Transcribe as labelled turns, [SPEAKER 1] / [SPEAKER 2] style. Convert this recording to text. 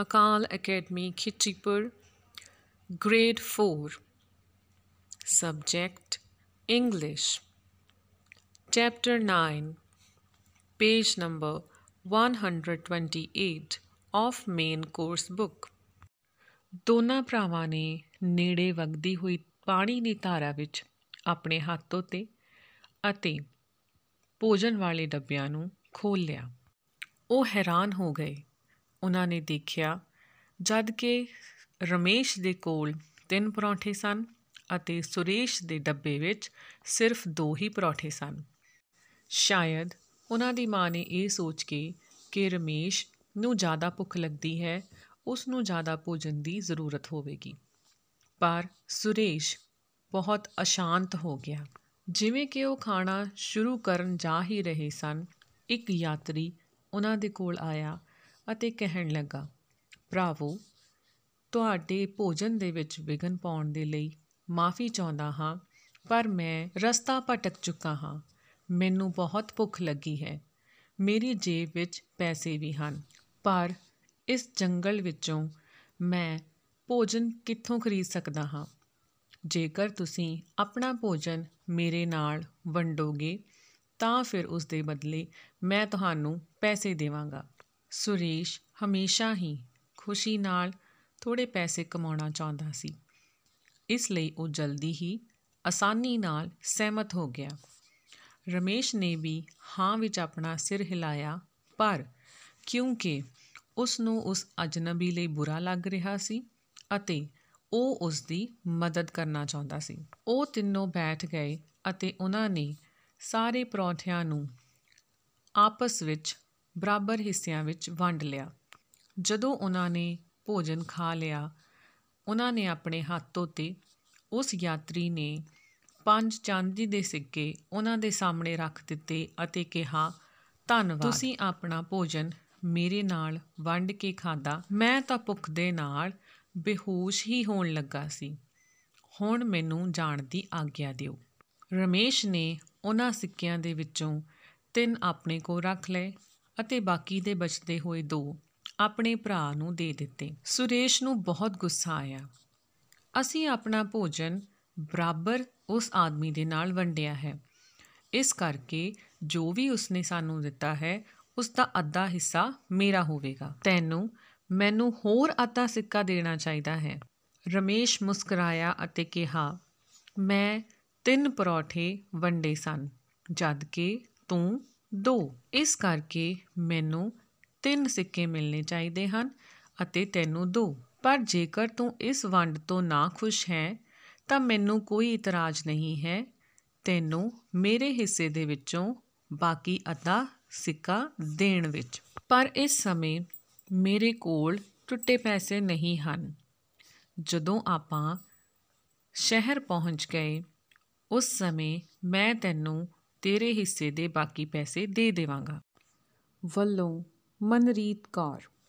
[SPEAKER 1] Akal academy Khichipur grade 4 subject English chapter 9 page number 128 of main course book ਦੋਨਾ ਭਰਾਵਾਂ ਨੇ ਨੇੜੇ ਵਗਦੀ ਹੋਈ ਪਾਣੀ ਦੀ ਧਾਰਾ ਵਿੱਚ ਆਪਣੇ ਹੱਥ ਉਤੇ ਅਤੇ ਭੋਜਨ ਵਾਲੇ ਡੱਬਿਆਂ ਨੂੰ ਖੋਲ ਲਿਆ ਉਹ ਹੈਰਾਨ ਹੋ ਗਏ ਉਹਨਾਂ ਨੇ ਦੇਖਿਆ ਜਦ ਕਿ ਰਮੇਸ਼ ਦੇ ਕੋਲ ਤਿੰਨ ਪਰੌਂਠੇ ਸਨ ਅਤੇ ਸੁਰੇਸ਼ ਦੇ ਡੱਬੇ ਵਿੱਚ ਸਿਰਫ ਦੋ ਹੀ ਪਰੌਂਠੇ ਸਨ ਸ਼ਾਇਦ ਉਹਨਾਂ ਦੀ ਮਾਂ ਨੇ ਇਹ ਸੋਚ ਕੇ ਕਿ ਰਮੇਸ਼ ਨੂੰ ਜ਼ਿਆਦਾ ਭੁੱਖ ਲੱਗਦੀ ਹੈ ਉਸ ਨੂੰ ਜ਼ਿਆਦਾ ਭੋਜਨ ਦੀ ਜ਼ਰੂਰਤ ਹੋਵੇਗੀ ਪਰ ਸੁਰੇਸ਼ ਬਹੁਤ ਅਸ਼ਾਂਤ ਹੋ ਗਿਆ ਜਿਵੇਂ ਕਿ ਉਹ ਖਾਣਾ ਸ਼ੁਰੂ ਕਰਨ ਜਾ ਹੀ ਰਹੇ ਸਨ ਇੱਕ ਯਾਤਰੀ ਉਹਨਾਂ ਦੇ ਕੋਲ ਆਇਆ ਅਤੇ ਕਹਿਣ ਲੱਗਾ ਭਰਾਵੋ ਤੁਹਾਡੇ ਭੋਜਨ ਦੇ ਵਿੱਚ ਵਿਘਨ ਪਾਉਣ ਦੇ ਲਈ ਮਾਫੀ ਚਾਹੁੰਦਾ ਹਾਂ ਪਰ ਮੈਂ ਰਸਤਾ ਭਟਕ ਚੁੱਕਾ ਹਾਂ ਮੈਨੂੰ ਬਹੁਤ ਭੁੱਖ ਲੱਗੀ ਹੈ ਮੇਰੀ ਜੇਬ ਵਿੱਚ ਪੈਸੇ ਵੀ ਹਨ ਪਰ ਇਸ ਜੰਗਲ ਵਿੱਚੋਂ ਮੈਂ ਭੋਜਨ ਕਿੱਥੋਂ ਖਰੀਦ ਸਕਦਾ ਹਾਂ ਜੇਕਰ ਤੁਸੀਂ ਆਪਣਾ ਭੋਜਨ ਮੇਰੇ ਨਾਲ ਵੰਡੋਗੇ ਤਾਂ ਫਿਰ ਉਸ ਦੇ ਬਦਲੇ ਮੈਂ ਤੁਹਾਨੂੰ ਪੈਸੇ ਦੇਵਾਂਗਾ ਸੁਰੇਸ਼ ਹਮੇਸ਼ਾ ਹੀ ਖੁਸ਼ੀ ਨਾਲ ਥੋੜੇ ਪੈਸੇ ਕਮਾਉਣਾ ਚਾਹੁੰਦਾ ਸੀ ਇਸ ਲਈ ਉਹ ਜਲਦੀ ਹੀ ਆਸਾਨੀ ਨਾਲ ਸਹਿਮਤ ਹੋ ਗਿਆ ਰਮੇਸ਼ ਨੇ ਵੀ ਹਾਂ ਵਿੱਚ ਆਪਣਾ ਸਿਰ ਹਿਲਾਇਆ ਪਰ ਕਿਉਂਕਿ ਉਸ ਨੂੰ ਉਸ ਅਜਨਬੀ ਲਈ ਬੁਰਾ ਲੱਗ ਰਿਹਾ ਸੀ ਅਤੇ ਉਹ ਉਸ ਦੀ ਮਦਦ ਕਰਨਾ ਚਾਹੁੰਦਾ ਸੀ ਉਹ ਤਿੰਨੋਂ ਬੈਠ ਗਏ ਅਤੇ ਉਹਨਾਂ ਨੇ ਸਾਰੇ ਪਰੌਂਠਿਆਂ ਨੂੰ ਆਪਸ ਵਿੱਚ ਬਰਾਬਰ ਹਿੱਸਿਆਂ ਵਿੱਚ ਵੰਡ ਲਿਆ ਜਦੋਂ ਉਹਨਾਂ ਨੇ ਭੋਜਨ ਖਾ ਲਿਆ ਉਹਨਾਂ ਨੇ ਆਪਣੇ ਹੱਥ ਧੋਤੇ ਉਸ ਯਾਤਰੀ ਨੇ ਪੰਜ ਚਾਂਦੀ ਦੇ ਸਿੱਕੇ ਉਹਨਾਂ ਦੇ ਸਾਹਮਣੇ ਰੱਖ ਦਿੱਤੇ ਅਤੇ ਕਿਹਾ ਧੰਨਵਾਦ ਤੁਸੀਂ ਆਪਣਾ ਭੋਜਨ ਮੇਰੇ ਨਾਲ ਵੰਡ ਕੇ ਖਾਦਾ ਮੈਂ ਤਾਂ ਭੁੱਖ ਦੇ ਨਾਲ ਬੇਹੋਸ਼ ਹੀ ਹੋਣ ਲੱਗਾ ਸੀ ਹੁਣ ਮੈਨੂੰ ਜਾਣ ਦੀ ਆਗਿਆ ਦਿਓ ਰਮੇਸ਼ ਨੇ ਉਹਨਾਂ ਸਿੱਕਿਆਂ ਦੇ ਵਿੱਚੋਂ ਤਿੰਨ ਆਪਣੇ ਕੋਲ ਰੱਖ ਲਏ ਅਤੇ ਬਾਕੀ ਦੇ ਬਚਦੇ ਹੋਏ ਦੋ ਆਪਣੇ ਭਰਾ ਨੂੰ ਦੇ ਦਿੱਤੇ ਸੁਰੇਸ਼ ਨੂੰ ਬਹੁਤ ਗੁੱਸਾ ਆਇਆ ਅਸੀਂ ਆਪਣਾ ਭੋਜਨ ਬਰਾਬਰ ਉਸ ਆਦਮੀ ਦੇ ਨਾਲ ਵੰਡਿਆ ਹੈ ਇਸ ਕਰਕੇ ਜੋ ਵੀ ਉਸਨੇ ਸਾਨੂੰ ਦਿੱਤਾ ਹੈ ਉਸ ਦਾ ਅੱਧਾ ਹਿੱਸਾ ਮੇਰਾ ਹੋਵੇਗਾ ਤੈਨੂੰ ਮੈਨੂੰ ਹੋਰ ਅੱਧਾ ਸਿੱਕਾ ਦੇਣਾ ਚਾਹੀਦਾ ਹੈ ਰਮੇਸ਼ ਮੁਸਕਰਾਇਆ ਅਤੇ ਕਿਹਾ ਮੈਂ ਤਿੰਨ ਪਰੌਠੇ ਵੰਡੇ ਸਨ ਜਦ ਕਿ ਤੂੰ ਦੋ ਇਸ ਕਰਕੇ ਮੈਨੂੰ ਤਿੰਨ ਸਿੱਕੇ ਮਿਲਨੇ ਚਾਹੀਦੇ ਹਨ ਅਤੇ ਤੈਨੂੰ ਦੋ ਪਰ ਜੇਕਰ ਤੂੰ ਇਸ ਵੰਡ ਤੋਂ ਨਾ ਖੁਸ਼ ਹੈ ਤਾਂ ਮੈਨੂੰ ਕੋਈ ਇਤਰਾਜ਼ ਨਹੀਂ ਹੈ ਤੈਨੂੰ ਮੇਰੇ ਹਿੱਸੇ ਦੇ ਵਿੱਚੋਂ ਬਾਕੀ ਅੱਧਾ ਸਿੱਕਾ ਦੇਣ ਵਿੱਚ ਪਰ ਇਸ ਸਮੇਂ ਮੇਰੇ ਕੋਲ ਟੁੱਟੇ ਪੈਸੇ ਨਹੀਂ ਹਨ ਜਦੋਂ ਆਪਾਂ ਸ਼ਹਿਰ ਪਹੁੰਚ ਗਏ ਉਸ ਸਮੇਂ ਮੈਂ ਤੈਨੂੰ ਤੇਰੇ ਹਿੱਸੇ ਦੇ ਬਾਕੀ ਪੈਸੇ ਦੇ ਦੇਵਾਂਗਾ ਵੱਲੋਂ ਮਨਰੀਤ ਕੌਰ